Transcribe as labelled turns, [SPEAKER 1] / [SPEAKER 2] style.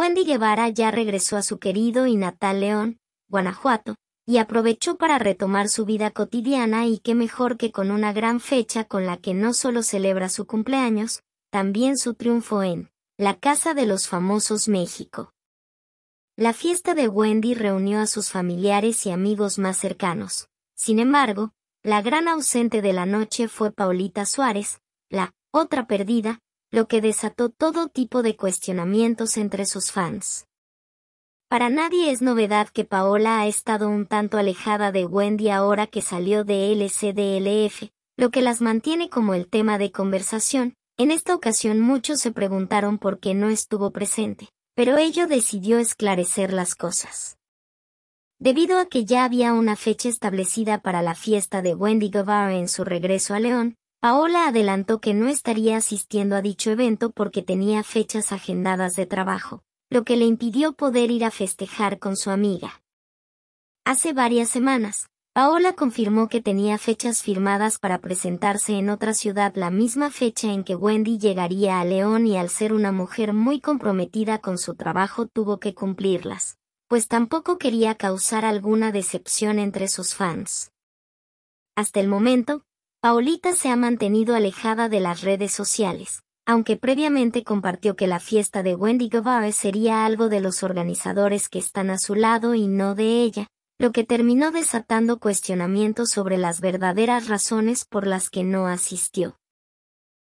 [SPEAKER 1] Wendy Guevara ya regresó a su querido y natal León, Guanajuato, y aprovechó para retomar su vida cotidiana y qué mejor que con una gran fecha con la que no solo celebra su cumpleaños, también su triunfo en la Casa de los Famosos México. La fiesta de Wendy reunió a sus familiares y amigos más cercanos. Sin embargo, la gran ausente de la noche fue Paulita Suárez, la otra perdida, lo que desató todo tipo de cuestionamientos entre sus fans. Para nadie es novedad que Paola ha estado un tanto alejada de Wendy ahora que salió de LCDLF, lo que las mantiene como el tema de conversación. En esta ocasión muchos se preguntaron por qué no estuvo presente, pero ello decidió esclarecer las cosas. Debido a que ya había una fecha establecida para la fiesta de Wendy Guevara en su regreso a León, Paola adelantó que no estaría asistiendo a dicho evento porque tenía fechas agendadas de trabajo, lo que le impidió poder ir a festejar con su amiga. Hace varias semanas, Paola confirmó que tenía fechas firmadas para presentarse en otra ciudad la misma fecha en que Wendy llegaría a León y al ser una mujer muy comprometida con su trabajo tuvo que cumplirlas, pues tampoco quería causar alguna decepción entre sus fans. Hasta el momento, Paulita se ha mantenido alejada de las redes sociales, aunque previamente compartió que la fiesta de Wendy Guevara sería algo de los organizadores que están a su lado y no de ella, lo que terminó desatando cuestionamientos sobre las verdaderas razones por las que no asistió.